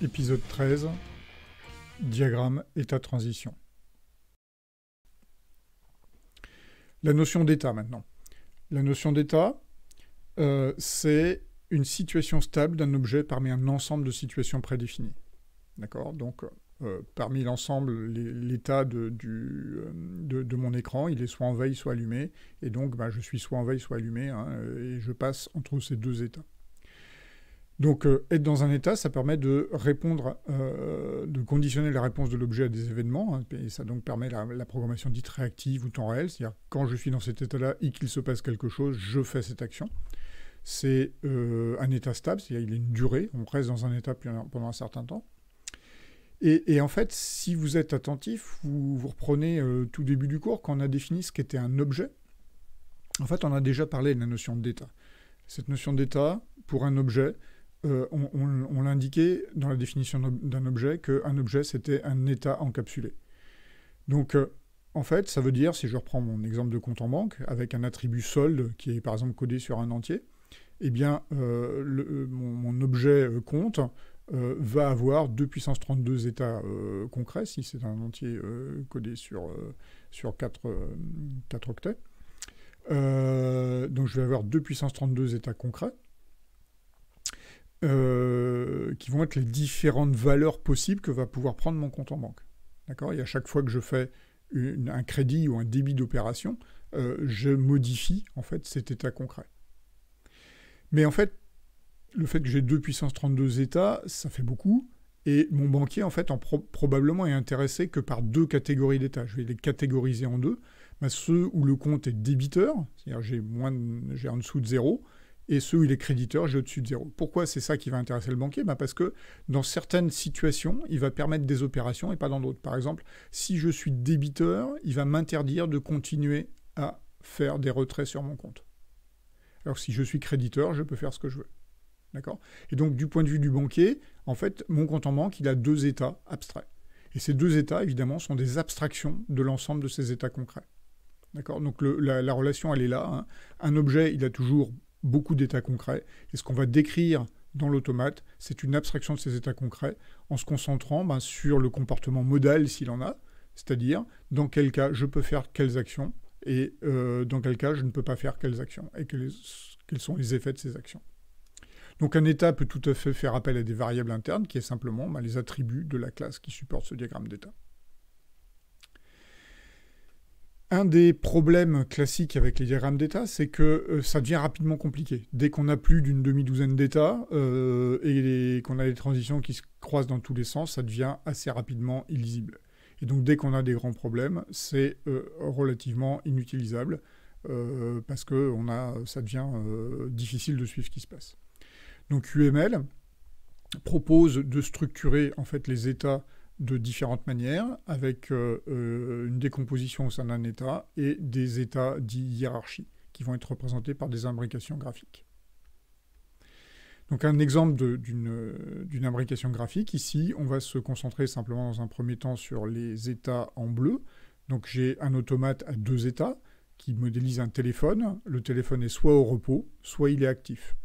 Épisode 13 Diagramme état transition. La notion d'état maintenant. La notion d'état, euh, c'est une situation stable d'un objet parmi un ensemble de situations prédéfinies. D'accord Donc, euh, parmi l'ensemble, l'état euh, de, mon écran, il est soit en veille, soit allumé. Et donc, bah, je suis soit en veille, soit allumé, hein, et je passe entre ces deux états. Donc euh, être dans un état, ça permet de répondre, euh, de conditionner la réponse de l'objet à des événements, hein, et ça donc permet la, programmation dite réactive ou temps réel, c'est-à-dire quand je suis dans cet état-là et qu'il se passe quelque chose, je fais cette action. C'est euh, un état stable, c'est-à-dire il a une durée, on reste dans un état pendant un certain temps. Et, en fait, si vous êtes attentif, vous, vous reprenez tout début du cours, quand on a défini ce qu'était un objet, en fait on a déjà parlé de la notion d'état. Cette notion d'état, pour un objet, euh, on, l'indiquait dans la définition d'un objet qu'un objet c'était un état encapsulé. Donc euh, en fait, ça veut dire, si je reprends mon exemple de compte en banque, avec un attribut solde qui est par exemple codé sur un entier, eh bien euh, mon, objet compte va avoir 2 puissance 32 états concrets, si c'est un entier codé sur, sur 4 octets. donc je vais avoir 2 puissance 32 états concrets. Euh, qui vont être les différentes valeurs possibles que va pouvoir prendre mon compte en banque. D'accord Et à chaque fois que je fais un crédit ou un débit d'opération, euh, je modifie en fait cet état concret. Mais en fait, le fait que j'ai 2 puissance 32 états, ça fait beaucoup. Et mon banquier, en fait, probablement est intéressé que par deux catégories d'états. Je vais les catégoriser en deux. Bah, ceux où le compte est débiteur, c'est-à-dire j'ai j'ai en dessous de zéro, et ceux où il est créditeur, j'ai au-dessus de zéro. Pourquoi c'est ça qui va intéresser le banquier bah, Parce que dans certaines situations, il va permettre des opérations et pas dans d'autres. Par exemple, si je suis débiteur, il va m'interdire de continuer à faire des retraits sur mon compte. Alors si je suis créditeur, je peux faire ce que je veux. D'accord Et donc du point de vue du banquier, en fait, mon compte en banque, il a deux états abstraits. Et ces deux états, évidemment, sont des abstractions de l'ensemble de ces états concrets. D'accord Donc la, relation, elle est là. Hein. Un objet, il a toujours beaucoup d'états concrets. Et ce qu'on va décrire dans l'automate, c'est une abstraction de ces états concrets en se concentrant ben, sur le comportement modal s'il en a, c'est-à-dire dans quel cas je peux faire quelles actions et euh, dans quel cas je ne peux pas faire quelles actions et quels, sont les effets de ces actions. Donc un état peut tout à fait faire appel à des variables internes qui est simplement ben, les attributs de la classe qui supporte ce diagramme d'état. Un des problèmes classiques avec les diagrammes d'état, c'est que euh, ça devient rapidement compliqué. Dès qu'on a plus d'une demi-douzaine d'états euh, et qu'on a des transitions qui se croisent dans tous les sens, ça devient assez rapidement illisible. Et donc dès qu'on a des grands problèmes, c'est euh, relativement inutilisable parce que a, ça devient difficile de suivre ce qui se passe. Donc UML propose de structurer en fait les états de différentes manières, avec euh, euh, une décomposition au sein d'un état et des états dits hiérarchie qui vont être représentés par des imbrications graphiques. Donc un exemple d'une imbrication graphique, ici on va se concentrer simplement dans un premier temps sur les états en bleu. Donc j'ai un automate à deux états qui modélise un téléphone. Le téléphone est soit au repos, soit il est actif.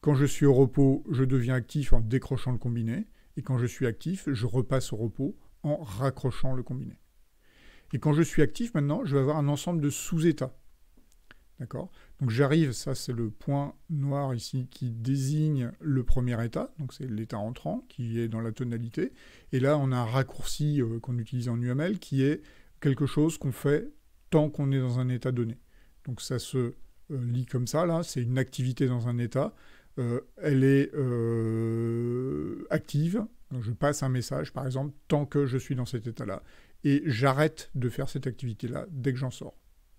Quand je suis au repos, je deviens actif en décrochant le combiné. Et quand je suis actif, je repasse au repos en raccrochant le combiné. Et quand je suis actif maintenant, je vais avoir un ensemble de sous-états. D'accord Donc j'arrive, ça c'est le point noir ici qui désigne le premier état, donc c'est l'état entrant qui est dans la tonalité. Et là on a un raccourci euh, qu'on utilise en UML qui est quelque chose qu'on fait tant qu'on est dans un état donné. Donc ça se euh, lit comme ça, là, c'est une activité dans un état. Euh, elle est euh, active. je passe un message, par exemple, tant que je suis dans cet état-là, et j'arrête de faire cette activité-là dès que j'en sors.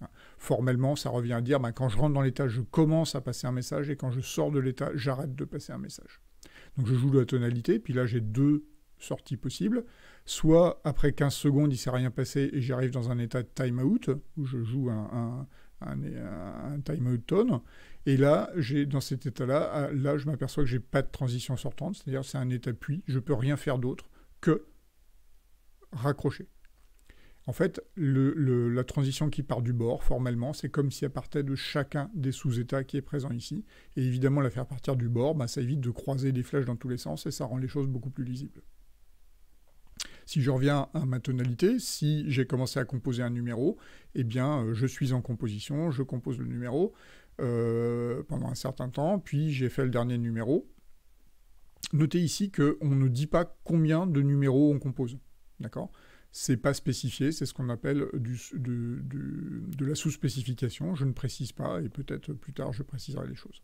Hein. Formellement, ça revient à dire, ben, quand je rentre dans l'état, je commence à passer un message, et quand je sors de l'état, j'arrête de passer un message. Donc je joue la tonalité, puis là j'ai deux sorties possibles. Soit après 15 secondes, il ne s'est rien passé et j'arrive dans un état de time out, où je joue un, un, timeout time tone. Et là, dans cet état-là, ah, là, je m'aperçois que je n'ai pas de transition sortante, c'est-à-dire c'est un état puis je ne peux rien faire d'autre que raccrocher. En fait, la transition qui part du bord, formellement, c'est comme si elle partait de chacun des sous-états qui est présent ici. Et évidemment, la faire partir du bord, bah, ça évite de croiser des flèches dans tous les sens et ça rend les choses beaucoup plus lisibles. Si je reviens à ma tonalité, si j'ai commencé à composer un numéro, eh bien, euh, je suis en composition, je compose le numéro euh, pendant un certain temps, puis j'ai fait le dernier numéro. Notez ici qu'on ne dit pas combien de numéros on compose, d'accord c'est pas spécifié, c'est ce qu'on appelle de, de la sous-spécification. Je ne précise pas et peut-être plus tard je préciserai les choses.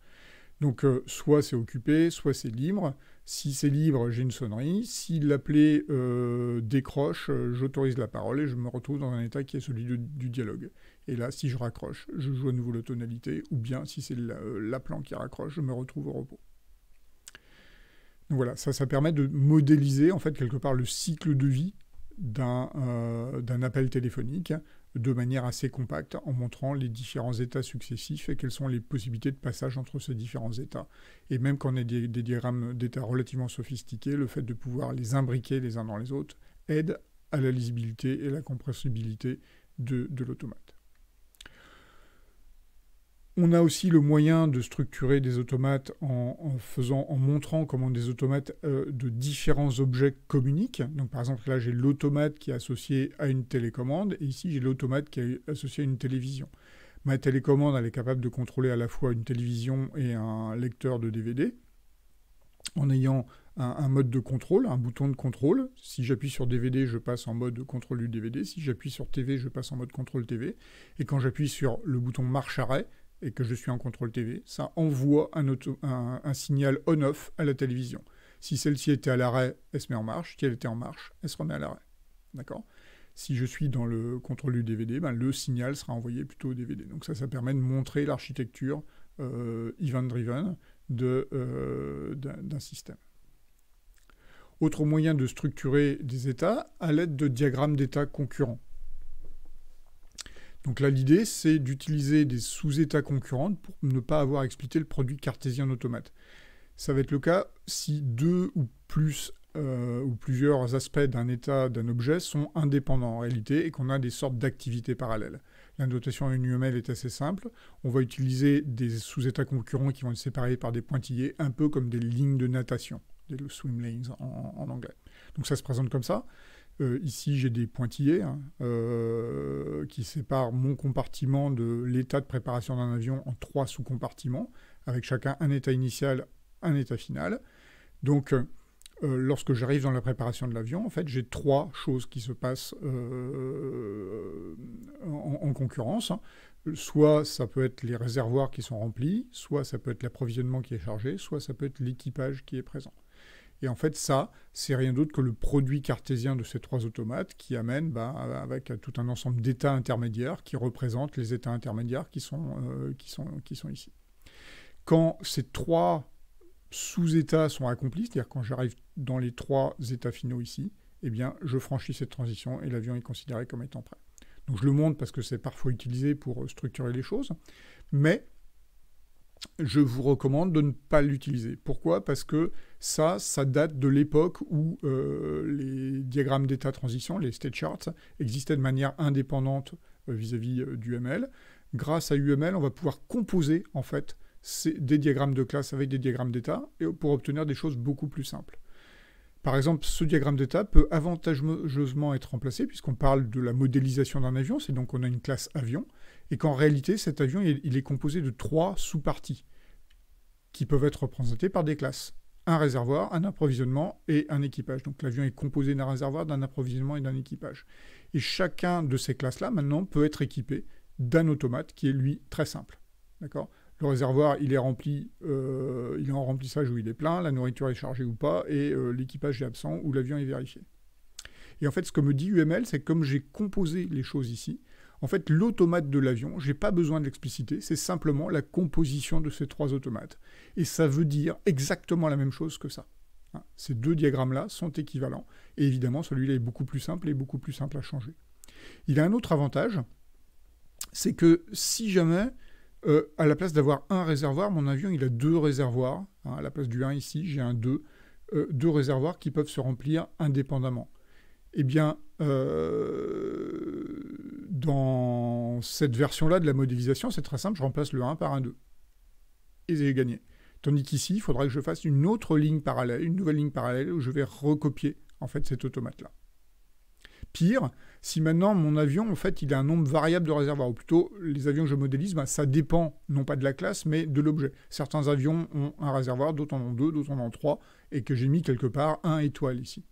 Donc euh, soit c'est occupé, soit c'est libre. Si c'est libre, j'ai une sonnerie. Si l'appelé euh, décroche, euh, j'autorise la parole et je me retrouve dans un état qui est celui du dialogue. Et là, si je raccroche, je joue à nouveau la tonalité, ou bien si c'est l'appelant qui raccroche, je me retrouve au repos. Donc voilà, ça, ça permet de modéliser en fait quelque part le cycle de vie d'un appel téléphonique de manière assez compacte en montrant les différents états successifs et quelles sont les possibilités de passage entre ces différents états. Et même quand on a des, diagrammes d'états relativement sophistiqués, le fait de pouvoir les imbriquer les uns dans les autres aide à la lisibilité et la compréhensibilité de l'automate. On a aussi le moyen de structurer des automates en, faisant, en montrant comment des automates euh, de différents objets communiquent. Donc par exemple là j'ai l'automate qui est associé à une télécommande et ici j'ai l'automate qui est associé à une télévision. Ma télécommande elle est capable de contrôler à la fois une télévision et un lecteur de DVD en ayant un, un mode de contrôle, un bouton de contrôle. Si j'appuie sur DVD, je passe en mode contrôle du DVD. Si j'appuie sur TV, je passe en mode contrôle TV. Et quand j'appuie sur le bouton marche-arrêt, et que je suis en contrôle TV, ça envoie un, signal on-off à la télévision. Si celle-ci était à l'arrêt, elle se met en marche. Si elle était en marche, elle se remet à l'arrêt. D'accord Si je suis dans le contrôle du DVD, ben, le signal sera envoyé plutôt au DVD. Donc ça, ça permet de montrer l'architecture euh, event-driven euh, d'un système. Autre moyen de structurer des états à l'aide de diagrammes d'états concurrents. Donc là, l'idée, c'est d'utiliser des sous-états concurrents pour ne pas avoir à le produit cartésien Automate. Ça va être le cas si deux ou plus euh, ou plusieurs aspects d'un état d'un objet sont indépendants en réalité et qu'on a des sortes d'activités parallèles. La notation à UML est assez simple. On va utiliser des sous-états concurrents qui vont être séparés par des pointillés, un peu comme des lignes de natation, des swim lanes en anglais. Donc ça se présente comme ça. Euh, ici, j'ai des pointillés hein, euh, qui séparent mon compartiment de l'état de préparation d'un avion en trois sous-compartiments, avec chacun un état initial, un état final. Donc, euh, lorsque j'arrive dans la préparation de l'avion, en fait, j'ai trois choses qui se passent en, concurrence. Soit ça peut être les réservoirs qui sont remplis, soit ça peut être l'approvisionnement qui est chargé, soit ça peut être l'équipage qui est présent. Et en fait, ça, c'est rien d'autre que le produit cartésien de ces trois automates qui amène, ben, avec tout un ensemble d'états intermédiaires qui représentent les états intermédiaires qui sont, euh, qui sont, qui sont ici. Quand ces trois sous-états sont accomplis, c'est-à-dire quand j'arrive dans les trois états finaux ici, eh bien, je franchis cette transition et l'avion est considéré comme étant prêt. Donc je le montre parce que c'est parfois utilisé pour structurer les choses, mais je vous recommande de ne pas l'utiliser. Pourquoi Parce que ça, ça date de l'époque où euh, les diagrammes d'état transition, les state charts, existaient de manière indépendante euh, vis-à-vis d'UML. Euh, du Grâce à UML, on va pouvoir composer en fait des diagrammes de classe avec des diagrammes d'état pour obtenir des choses beaucoup plus simples. Par exemple, ce diagramme d'état peut avantageusement être remplacé puisqu'on parle de la modélisation d'un avion, c'est donc on a une classe avion, et qu'en réalité cet avion il est composé de trois sous-parties qui peuvent être représentées par des classes. Un réservoir, un approvisionnement et un équipage. Donc l'avion est composé d'un réservoir, d'un approvisionnement et d'un équipage. Et chacun de ces classes-là maintenant peut être équipé d'un automate qui est lui très simple. D'accord le réservoir, il est rempli, euh, il est en remplissage ou il est plein, la nourriture est chargée ou pas, et euh, l'équipage est absent ou l'avion est vérifié. Et en fait, ce que me dit UML, c'est que comme j'ai composé les choses ici, en fait, l'automate de l'avion, je n'ai pas besoin de l'expliciter, c'est simplement la composition de ces trois automates. Et ça veut dire exactement la même chose que ça. Hein. ces deux diagrammes-là sont équivalents. Et évidemment, celui-là est beaucoup plus simple et beaucoup plus simple à changer. Il a un autre avantage, c'est que si jamais euh, à la place d'avoir un réservoir, mon avion, il a deux réservoirs. Hein, à la place du 1 ici, j'ai un 2. Euh, deux réservoirs qui peuvent se remplir indépendamment. Eh bien, euh, dans cette version-là de la modélisation, c'est très simple, je remplace le 1 par un 2. Et j'ai gagné. Tandis qu'ici, il faudra que je fasse une autre ligne parallèle, une nouvelle ligne parallèle, où je vais recopier en fait cet automate-là. Pire, si maintenant mon avion, en fait, il a un nombre variable de réservoirs, ou plutôt les avions que je modélise, bah, ça dépend non pas de la classe, mais de l'objet. Certains avions ont un réservoir, d'autres en ont deux, d'autres en ont trois, et que j'ai mis quelque part un étoile ici.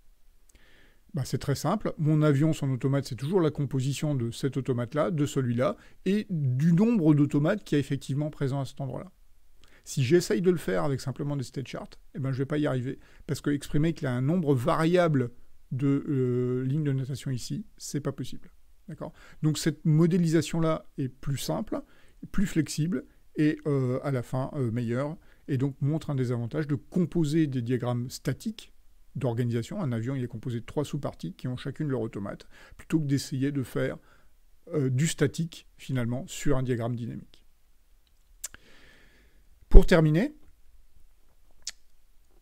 Bah, c'est très simple, mon avion, son automate, c'est toujours la composition de cet automate-là, de celui-là, et du nombre d'automates qui est effectivement présent à cet endroit-là. Si j'essaye de le faire avec simplement des state charts, eh ben, je ne vais pas y arriver, parce que exprimer qu'il a un nombre variable de euh, lignes ligne de notation ici, c'est pas possible. D'accord Donc cette modélisation-là est plus simple, plus flexible et euh, à la fin euh, meilleure, et donc montre un des avantages de composer des diagrammes statiques d'organisation. Un avion, il est composé de trois sous-parties qui ont chacune leur automate, plutôt que d'essayer de faire du statique finalement sur un diagramme dynamique. Pour terminer,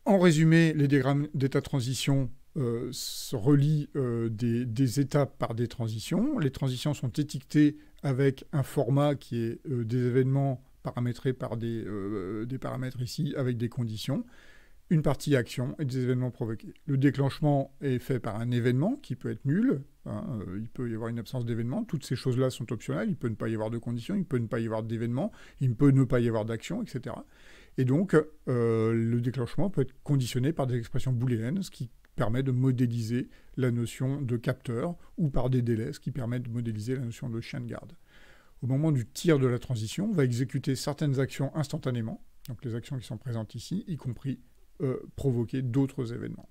en résumé, les diagrammes d'état transition euh, se relie euh, des, étapes par des transitions. Les transitions sont étiquetées avec un format qui est euh, des événements paramétrés par des, des paramètres ici avec des conditions, une partie action et des événements provoqués. Le déclenchement est fait par un événement qui peut être nul, hein, il peut y avoir une absence d'événement, toutes ces choses-là sont optionnelles, il peut ne pas y avoir de conditions, il peut ne pas y avoir d'événements, il peut ne pas y avoir d'action, etc. Et donc, le déclenchement peut être conditionné par des expressions booléennes, ce qui permet de modéliser la notion de capteur, ou par des délais, ce qui permet de modéliser la notion de chien de garde. Au moment du tir de la transition, on va exécuter certaines actions instantanément, donc les actions qui sont présentes ici, y compris euh, provoquer d'autres événements.